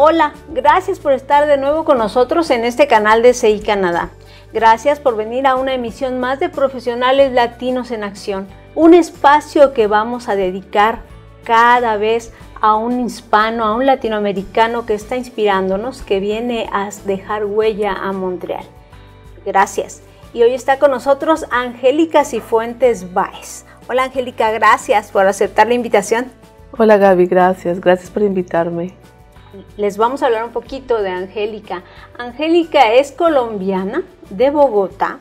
Hola, gracias por estar de nuevo con nosotros en este canal de CI Canadá. Gracias por venir a una emisión más de Profesionales Latinos en Acción, un espacio que vamos a dedicar cada vez a un hispano, a un latinoamericano que está inspirándonos, que viene a dejar huella a Montreal. Gracias. Y hoy está con nosotros Angélica Cifuentes Baez. Hola Angélica, gracias por aceptar la invitación. Hola Gaby, gracias, gracias por invitarme les vamos a hablar un poquito de Angélica. Angélica es colombiana de Bogotá.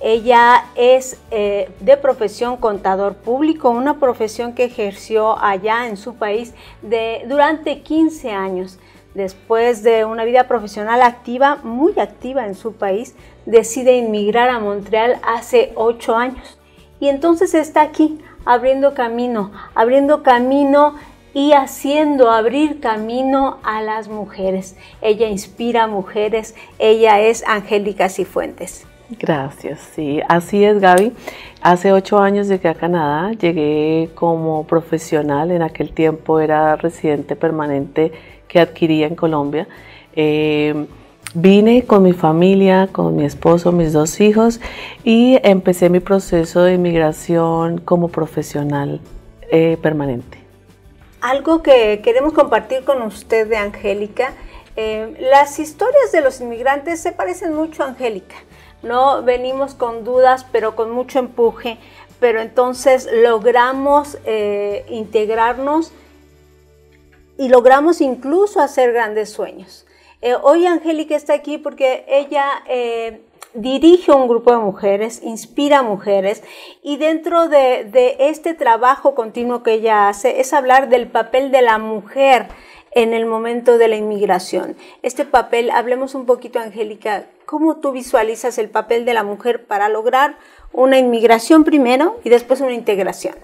Ella es eh, de profesión contador público, una profesión que ejerció allá en su país de, durante 15 años. Después de una vida profesional activa, muy activa en su país, decide inmigrar a Montreal hace 8 años. Y entonces está aquí, abriendo camino, abriendo camino y haciendo abrir camino a las mujeres. Ella inspira mujeres, ella es Angélica Cifuentes. Gracias, sí, así es Gaby. Hace ocho años llegué a Canadá, llegué como profesional, en aquel tiempo era residente permanente que adquiría en Colombia. Eh, vine con mi familia, con mi esposo, mis dos hijos y empecé mi proceso de inmigración como profesional eh, permanente. Algo que queremos compartir con usted de Angélica. Eh, las historias de los inmigrantes se parecen mucho a Angélica, ¿no? Venimos con dudas, pero con mucho empuje, pero entonces logramos eh, integrarnos y logramos incluso hacer grandes sueños. Eh, hoy Angélica está aquí porque ella dirige un grupo de mujeres, inspira a mujeres y dentro de, este trabajo continuo que ella hace es hablar del papel de la mujer en el momento de la inmigración. Este papel, hablemos un poquito, Angélica, ¿cómo tú visualizas el papel de la mujer para lograr una inmigración primero y después una integración?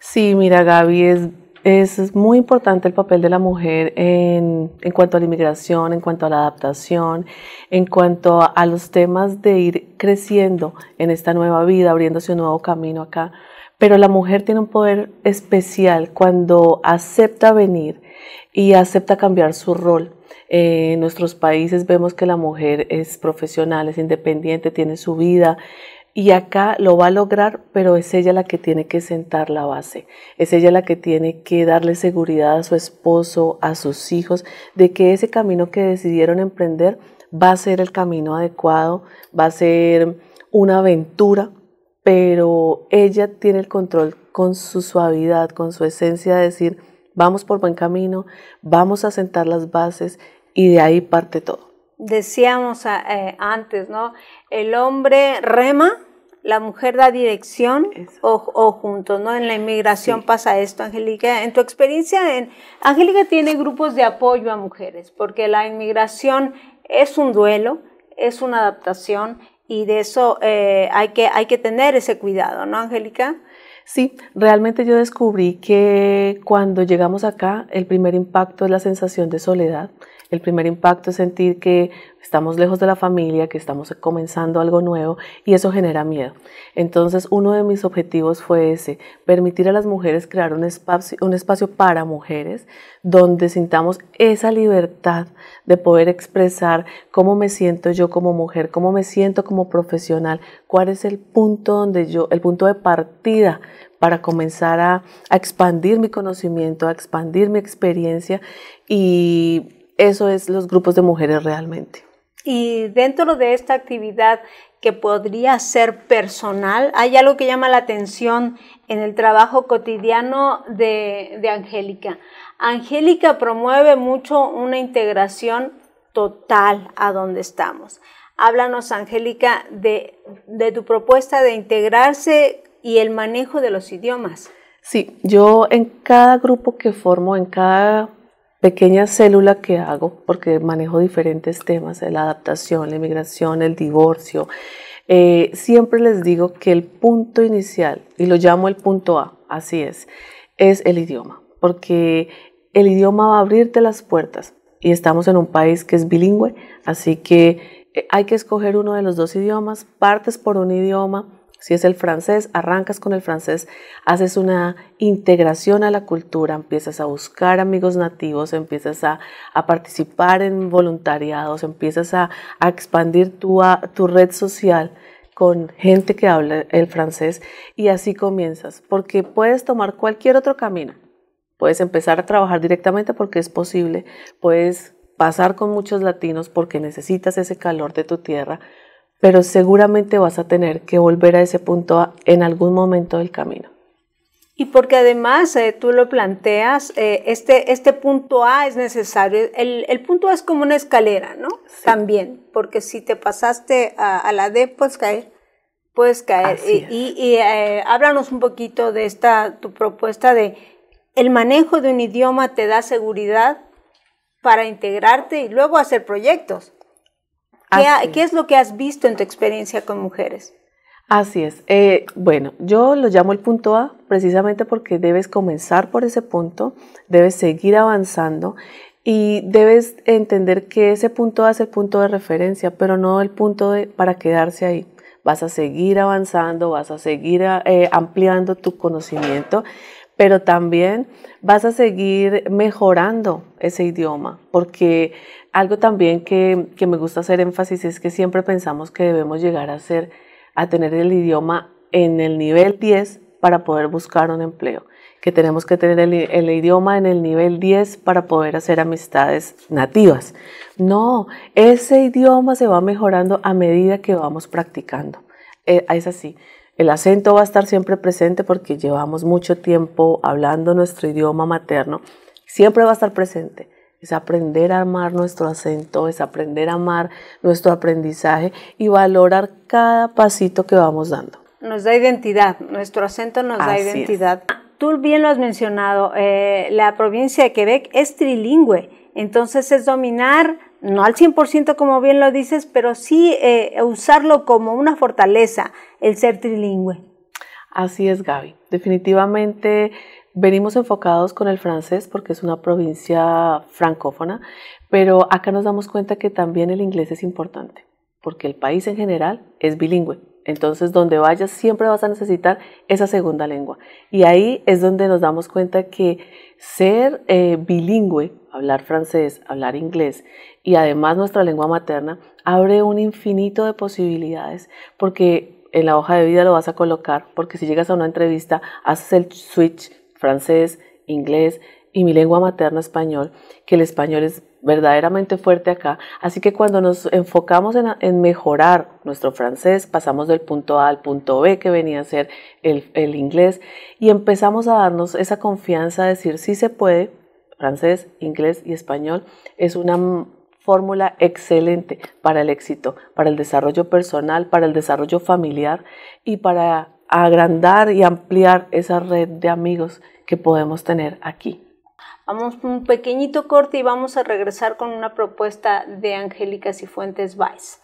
Sí, mira, Gaby, es es muy importante el papel de la mujer en, cuanto a la inmigración, en cuanto a la adaptación, en cuanto a, los temas de ir creciendo en esta nueva vida, abriéndose un nuevo camino acá. Pero la mujer tiene un poder especial cuando acepta venir y acepta cambiar su rol. Eh, en nuestros países vemos que la mujer es profesional, es independiente, tiene su vida, y acá lo va a lograr, pero es ella la que tiene que sentar la base, es ella la que tiene que darle seguridad a su esposo, a sus hijos, de que ese camino que decidieron emprender va a ser el camino adecuado, va a ser una aventura, pero ella tiene el control con su suavidad, con su esencia de decir, vamos por buen camino, vamos a sentar las bases y de ahí parte todo decíamos ah, eh, antes, ¿no? El hombre rema, la mujer da dirección o, o, juntos, ¿no? En la inmigración pasa esto, Angélica. En tu experiencia, en, Angélica tiene grupos de apoyo a mujeres, porque la inmigración es un duelo, es una adaptación y de eso eh, hay, que, hay que tener ese cuidado, ¿no, Angélica? Sí, realmente yo descubrí que cuando llegamos acá, el primer impacto es la sensación de soledad. El primer impacto es sentir que estamos lejos de la familia, que estamos comenzando algo nuevo y eso genera miedo. Entonces uno de mis objetivos fue ese, permitir a las mujeres crear un espacio, un espacio para mujeres donde sintamos esa libertad de poder expresar cómo me siento yo como mujer, cómo me siento como profesional, cuál es el punto donde yo, el punto de partida para comenzar a, a expandir mi conocimiento, a expandir mi experiencia y eso es los grupos de mujeres realmente. Y dentro de esta actividad que podría ser personal, hay algo que llama la atención en el trabajo cotidiano de, Angélica. Angélica promueve mucho una integración total a donde estamos. Háblanos, Angélica, de, de tu propuesta de integrarse y el manejo de los idiomas. Sí, yo en cada grupo que formo, en cada pequeña célula que hago, porque manejo diferentes temas, la adaptación, la inmigración, el divorcio, eh, siempre les digo que el punto inicial, y lo llamo el punto A, así es, es el idioma, porque el idioma va a abrirte las puertas y estamos en un país que es bilingüe, así que eh, hay que escoger uno de los dos idiomas, partes por un idioma, si es el francés, arrancas con el francés, haces una integración a la cultura, empiezas a buscar amigos nativos, empiezas a, participar en voluntariados, empiezas a, expandir tu, tu red social con gente que habla el francés y así comienzas, porque puedes tomar cualquier otro camino. Puedes empezar a trabajar directamente porque es posible, puedes pasar con muchos latinos porque necesitas ese calor de tu tierra, pero seguramente vas a tener que volver a ese punto a, en algún momento del camino. Y porque además eh, tú lo planteas, eh, este, este punto A es necesario. El, punto A es como una escalera, ¿no? También, porque si te pasaste a, la D, puedes caer. Puedes caer. y, eh, háblanos un poquito de esta, tu propuesta de el manejo de un idioma te da seguridad para integrarte y luego hacer proyectos. Ah, ¿Qué, es lo que has visto en tu experiencia con mujeres? Así es. Eh, bueno, yo lo llamo el punto A precisamente porque debes comenzar por ese punto, debes seguir avanzando y debes entender que ese punto A es el punto de referencia, pero no el punto de, para quedarse ahí. Vas a seguir avanzando, vas a seguir eh, ampliando tu conocimiento, pero también vas a seguir mejorando ese idioma, porque algo también que, me gusta hacer énfasis es que siempre pensamos que debemos llegar a ser, a tener el idioma en el nivel 10 para poder buscar un empleo, que tenemos que tener el, idioma en el nivel 10 para poder hacer amistades nativas. No, ese idioma se va mejorando a medida que vamos practicando. Eh, es así. El acento va a estar siempre presente porque llevamos mucho tiempo hablando nuestro idioma materno. Siempre va a estar presente es aprender a amar nuestro acento, es aprender a amar nuestro aprendizaje y valorar cada pasito que vamos dando. Nos da identidad, nuestro acento nos da identidad. Tú bien lo has mencionado, eh, la provincia de Quebec es trilingüe, entonces es dominar, no al 100% como bien lo dices, pero sí eh, usarlo como una fortaleza, el ser trilingüe. Así es, Gaby. Definitivamente Venimos enfocados con el francés porque es una provincia francófona, pero acá nos damos cuenta que también el inglés es importante, porque el país en general es bilingüe. Entonces, donde vayas siempre vas a necesitar esa segunda lengua. Y ahí es donde nos damos cuenta que ser eh, bilingüe, hablar francés, hablar inglés y además nuestra lengua materna, abre un infinito de posibilidades, porque en la hoja de vida lo vas a colocar, porque si llegas a una entrevista, haces el switch francés, inglés y mi lengua materna español, que el español es verdaderamente fuerte acá. Así que cuando nos enfocamos en, mejorar nuestro francés, pasamos del punto A al punto B, que venía a ser el, inglés, y empezamos a darnos esa confianza de decir, sí se puede, francés, inglés y español, es una fórmula excelente para el éxito, para el desarrollo personal, para el desarrollo familiar y para agrandar y ampliar esa red de amigos que podemos tener aquí. Vamos un pequeñito corte y vamos a regresar con una propuesta de Angélica Cifuentes Vice.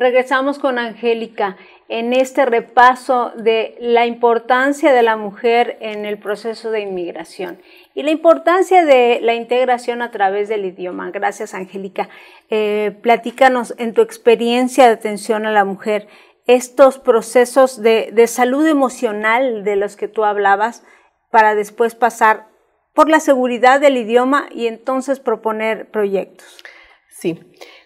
Regresamos con Angélica en este repaso de la importancia de la mujer en el proceso de inmigración y la importancia de la integración a través del idioma. Gracias, Angélica. Eh, platícanos en tu experiencia de atención a la mujer estos procesos de salud emocional de los que tú hablabas para después pasar por la seguridad del idioma y entonces proponer proyectos. Sí,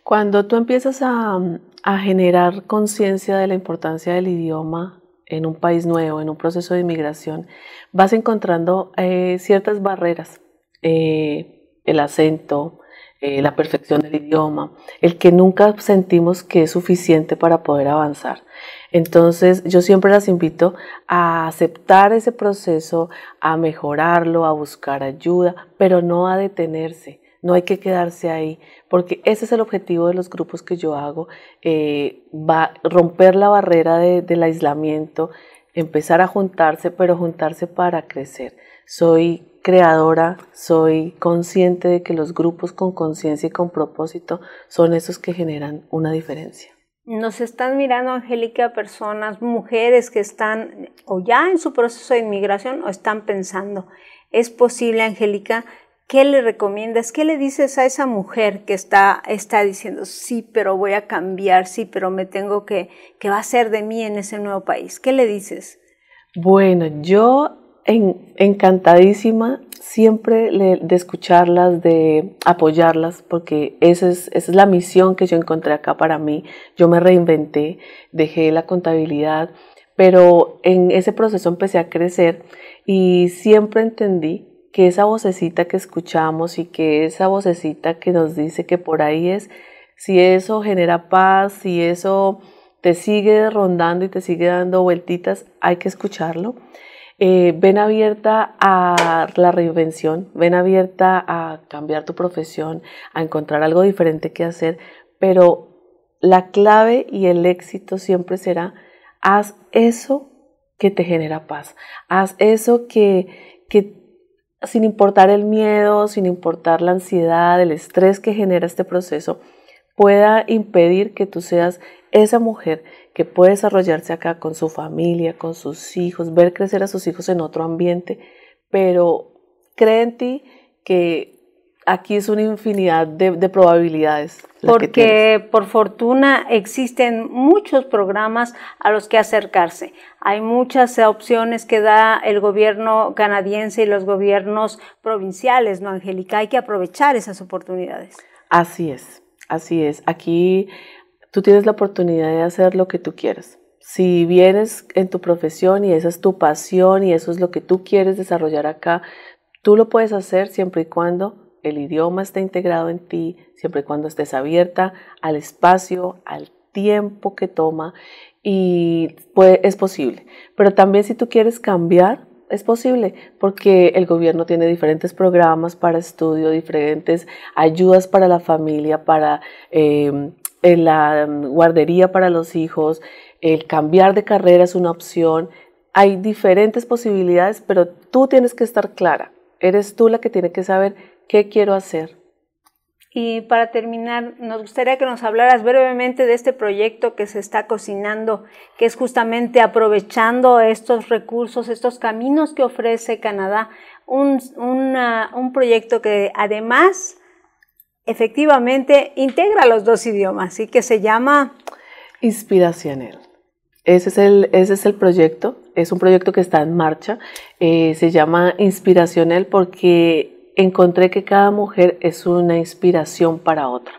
cuando tú empiezas a, a generar conciencia de la importancia del idioma en un país nuevo, en un proceso de inmigración, vas encontrando eh, ciertas barreras, eh, el acento, eh, la perfección del idioma, el que nunca sentimos que es suficiente para poder avanzar. Entonces yo siempre las invito a aceptar ese proceso, a mejorarlo, a buscar ayuda, pero no a detenerse. No hay que quedarse ahí, porque ese es el objetivo de los grupos que yo hago, va eh, va, romper la barrera del aislamiento, empezar a juntarse, pero juntarse para crecer. Soy creadora, soy consciente de que los grupos con conciencia y con propósito son esos que generan una diferencia. Nos están mirando, Angélica, personas, mujeres que están o ya en su proceso de inmigración o están pensando. Es posible, Angélica, ¿Qué le recomiendas? ¿Qué le dices a esa mujer que está, está diciendo, sí, pero voy a cambiar, sí, pero me tengo que, ¿qué va a ser de mí en ese nuevo país? ¿Qué le dices? Bueno, yo encantadísima siempre de escucharlas, de apoyarlas, porque esa es, esa es la misión que yo encontré acá para mí. Yo me reinventé, dejé la contabilidad, pero en ese proceso empecé a crecer y siempre entendí que esa vocecita que escuchamos y que esa vocecita que nos dice que por ahí es, si eso genera paz, si eso te sigue rondando y te sigue dando vueltitas, hay que escucharlo. Eh, ven abierta a la reinvención, ven abierta a cambiar tu profesión, a encontrar algo diferente que hacer, pero la clave y el éxito siempre será, haz eso que te genera paz, haz eso que, que sin importar el miedo, sin importar la ansiedad, el estrés que genera este proceso, pueda impedir que tú seas esa mujer que puede desarrollarse acá con su familia, con sus hijos, ver crecer a sus hijos en otro ambiente, pero cree en ti que aquí es una infinidad de, probabilidades. Porque por fortuna existen muchos programas a los que acercarse. Hay muchas opciones que da el gobierno canadiense y los gobiernos provinciales, ¿no, Angélica? Hay que aprovechar esas oportunidades. Así es, así es. Aquí tú tienes la oportunidad de hacer lo que tú quieras. Si vienes en tu profesión y esa es tu pasión y eso es lo que tú quieres desarrollar acá, tú lo puedes hacer siempre y cuando el idioma está integrado en ti, siempre y cuando estés abierta al espacio, al tiempo que toma y es posible. Pero también si tú quieres cambiar, es posible porque el gobierno tiene diferentes programas para estudio, diferentes ayudas para la familia, para em, la guardería para los hijos, el cambiar de carrera es una opción. Hay diferentes posibilidades, pero tú tienes que estar clara. Eres tú la que tiene que saber ¿Qué quiero hacer? Y para terminar, nos gustaría que nos hablaras brevemente de este proyecto que se está cocinando, que es justamente aprovechando estos recursos, estos caminos que ofrece Canadá, un, un proyecto que además efectivamente integra los dos idiomas y que se llama Inspiracional. Ese es, el, ese es el proyecto, es un proyecto que está en marcha, eh, se llama Inspiracional porque encontré que cada mujer es una inspiración para otra.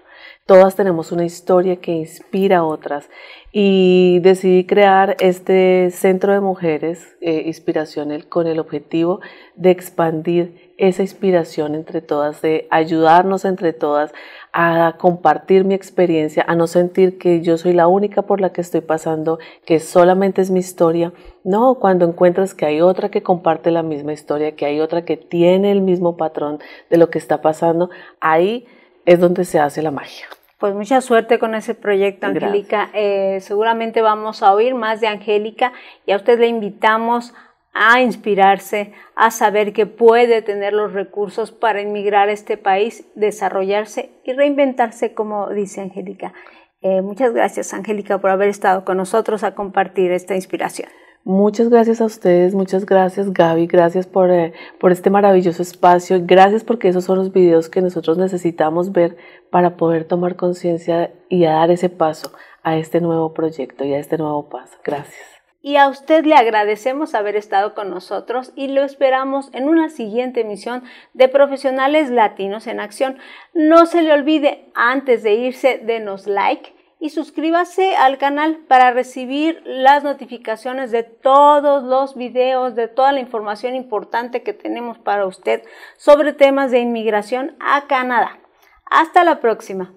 Todas tenemos una historia que inspira a otras y decidí crear este centro de mujeres, eh, Inspiracional con el objetivo de expandir esa inspiración entre todas, de ayudarnos entre todas a compartir mi experiencia, a no sentir que yo soy la única por la que estoy pasando, que solamente es mi historia. No, cuando encuentras que hay otra que comparte la misma historia, que hay otra que tiene el mismo patrón de lo que está pasando, ahí es donde se hace la magia. Pues mucha suerte con ese proyecto, Angélica. Eh, seguramente vamos a oír más de Angélica y a usted le invitamos a inspirarse, a saber que puede tener los recursos para emigrar a este país, desarrollarse y reinventarse, como dice Angélica. Eh, muchas gracias, Angélica, por haber estado con nosotros a compartir esta inspiración. Muchas gracias a ustedes, muchas gracias Gaby, gracias por, eh, por este maravilloso espacio, gracias porque esos son los videos que nosotros necesitamos ver para poder tomar conciencia y dar ese paso a este nuevo proyecto y a este nuevo paso. Gracias y a usted le agradecemos haber estado con nosotros y lo esperamos en una siguiente emisión de Profesionales Latinos en Acción. No se le olvide, antes de irse, denos like y suscríbase al canal para recibir las notificaciones de todos los videos, de toda la información importante que tenemos para usted sobre temas de inmigración a Canadá. Hasta la próxima.